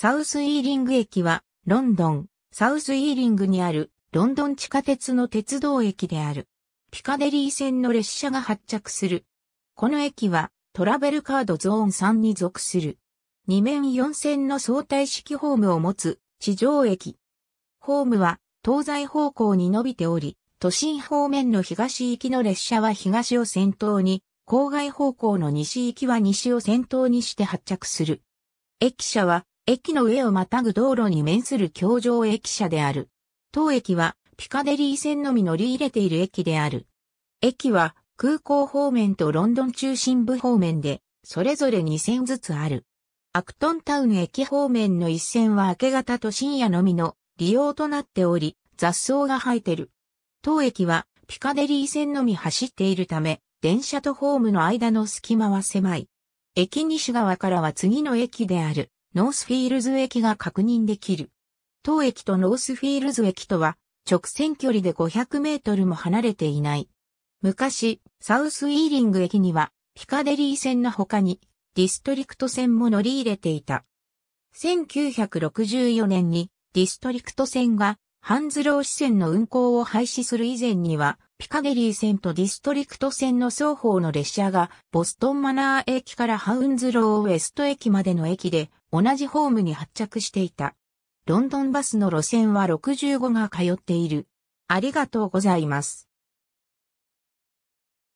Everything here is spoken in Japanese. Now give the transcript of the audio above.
サウスイーリング駅は、ロンドン、サウスイーリングにある、ロンドン地下鉄の鉄道駅である。ピカデリー線の列車が発着する。この駅は、トラベルカードゾーン3に属する。2面4線の相対式ホームを持つ、地上駅。ホームは、東西方向に伸びており、都心方面の東行きの列車は東を先頭に、郊外方向の西行きは西を先頭にして発着する。駅舎は駅の上をまたぐ道路に面する橋上駅舎である。当駅はピカデリー線のみ乗り入れている駅である。駅は空港方面とロンドン中心部方面で、それぞれ2線ずつある。アクトンタウン駅方面の1線は明け方と深夜のみの利用となっており、雑草が生えてる。当駅はピカデリー線のみ走っているため、電車とホームの間の隙間は狭い。駅西側からは次の駅である。ノースフィールズ駅が確認できる。当駅とノースフィールズ駅とは直線距離で500メートルも離れていない。昔、サウスイーリング駅にはピカデリー線の他にディストリクト線も乗り入れていた。1964年にディストリクト線がハンズロー支線の運行を廃止する以前には、ピカデリー線とディストリクト線の双方の列車が、ボストンマナー駅からハウンズローウエスト駅までの駅で、同じホームに発着していた。ロンドンバスの路線は65が通っている。ありがとうございます。